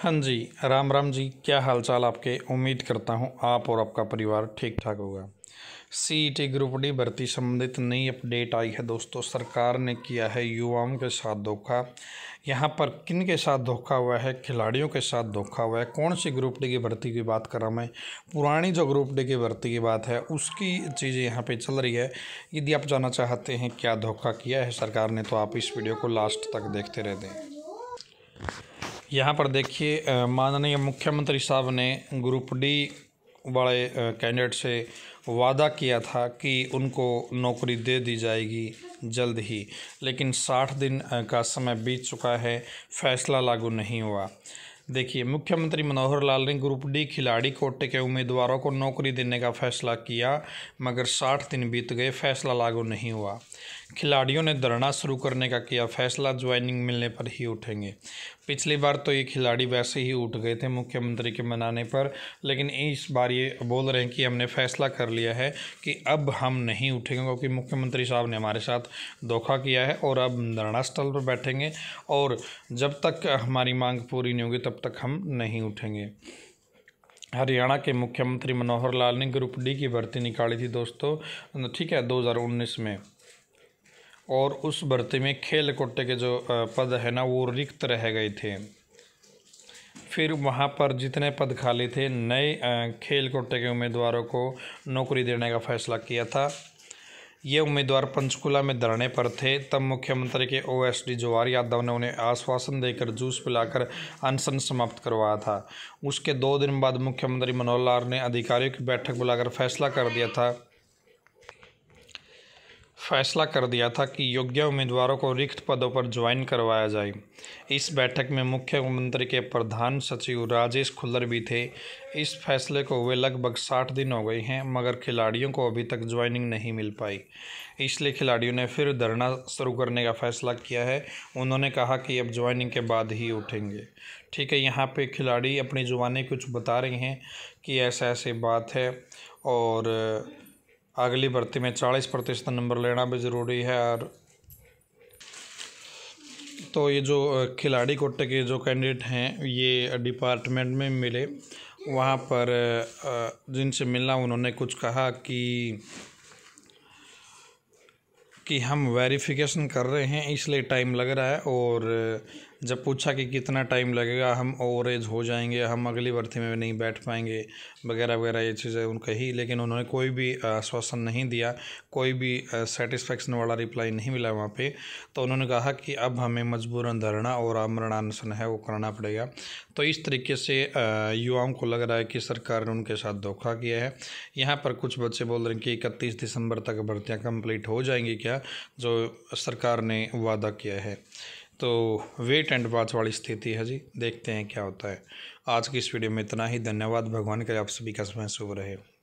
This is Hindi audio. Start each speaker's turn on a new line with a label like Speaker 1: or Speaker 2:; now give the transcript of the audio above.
Speaker 1: हाँ जी राम राम जी क्या हालचाल आपके उम्मीद करता हूँ आप और आपका परिवार ठीक ठाक होगा C E T group D भर्ती संबंधित नई अपडेट आई है दोस्तों सरकार ने किया है युवाओं के साथ धोखा यहाँ पर किन के साथ धोखा हुआ है खिलाड़ियों के साथ धोखा हुआ है कौन सी ग्रुप डी की भर्ती की बात कर रहा मैं पुरानी जो ग्रुप डी की भर्ती की बात है उसकी चीज़ें यहाँ पे चल रही है यदि आप जानना चाहते हैं क्या धोखा किया है सरकार ने तो आप इस वीडियो को लास्ट तक देखते रहते हैं यहाँ पर देखिए माननीय मुख्यमंत्री साहब ने ग्रुप डी वाले कैंडिडेट से वादा किया था कि उनको नौकरी दे दी जाएगी जल्द ही लेकिन साठ दिन का समय बीत चुका है फैसला लागू नहीं हुआ देखिए मुख्यमंत्री मनोहर लाल ने ग्रुप डी खिलाड़ी कोटे के उम्मीदवारों को नौकरी देने का फैसला किया मगर साठ दिन बीत गए फैसला लागू नहीं हुआ खिलाड़ियों ने धरना शुरू करने का किया फैसला ज्वाइनिंग मिलने पर ही उठेंगे पिछली बार तो ये खिलाड़ी वैसे ही उठ गए थे मुख्यमंत्री के मनाने पर लेकिन इस बार ये बोल रहे हैं कि हमने फैसला कर लिया है कि अब हम नहीं उठेंगे क्योंकि मुख्यमंत्री साहब ने हमारे साथ धोखा किया है और अब धरना स्थल पर बैठेंगे और जब तक हमारी मांग पूरी नहीं होगी तब तक हम नहीं उठेंगे हरियाणा के मुख्यमंत्री मनोहर लाल ने ग्रुप डी की भर्ती निकाली थी दोस्तों ठीक है दो में और उस भर्ती में खेल कोटे के जो पद है ना वो रिक्त रह गए थे फिर वहाँ पर जितने पद खाली थे नए खेल कोटे के उम्मीदवारों को नौकरी देने का फैसला किया था ये उम्मीदवार पंचकुला में धरने पर थे तब मुख्यमंत्री के ओएसडी जवाहर यादव ने उन्हें आश्वासन देकर जूस पिलाकर अनशन समाप्त करवाया था उसके दो दिन बाद मुख्यमंत्री मनोहर लाल ने अधिकारियों की बैठक बुलाकर फैसला कर दिया था फैसला कर दिया था कि योग्य उम्मीदवारों को रिक्त पदों पर ज्वाइन करवाया जाए इस बैठक में मुख्यमंत्री के प्रधान सचिव राजेश खुल्लर भी थे इस फैसले को वे लगभग साठ दिन हो गए हैं मगर खिलाड़ियों को अभी तक ज्वाइनिंग नहीं मिल पाई इसलिए खिलाड़ियों ने फिर धरना शुरू करने का फैसला किया है उन्होंने कहा कि अब ज्वाइनिंग के बाद ही उठेंगे ठीक है यहाँ पे खिलाड़ी अपनी जुबानी कुछ बता रहे हैं कि ऐसा ऐसे बात है और अगली भर्ती में चालीस प्रतिशत नंबर लेना भी ज़रूरी है और तो ये जो खिलाड़ी कोटे के जो कैंडिडेट हैं ये डिपार्टमेंट में मिले वहाँ पर जिनसे मिला उन्होंने कुछ कहा कि कि हम वेरिफिकेशन कर रहे हैं इसलिए टाइम लग रहा है और जब पूछा कि कितना टाइम लगेगा हम ओवर एज हो जाएंगे हम अगली भर्ती में नहीं बैठ पाएंगे वगैरह वगैरह ये चीज़ें उनका ही लेकिन उन्होंने कोई भी आश्वासन नहीं दिया कोई भी सेटिस्फेक्शन वाला रिप्लाई नहीं मिला वहाँ पे तो उन्होंने कहा कि अब हमें मजबूरन धरना और आमरणानसन है वो करना पड़ेगा तो इस तरीके से युवाओं को लग रहा है कि सरकार ने उनके साथ धोखा किया है यहाँ पर कुछ बच्चे बोल रहे हैं कि इकतीस दिसंबर तक भर्तियाँ कम्प्लीट हो जाएंगी क्या जो सरकार ने वादा किया है तो वेट एंड वाच वाली स्थिति है जी देखते हैं क्या होता है आज की इस वीडियो में इतना ही धन्यवाद भगवान करे आप सभी का समय शुभ रहे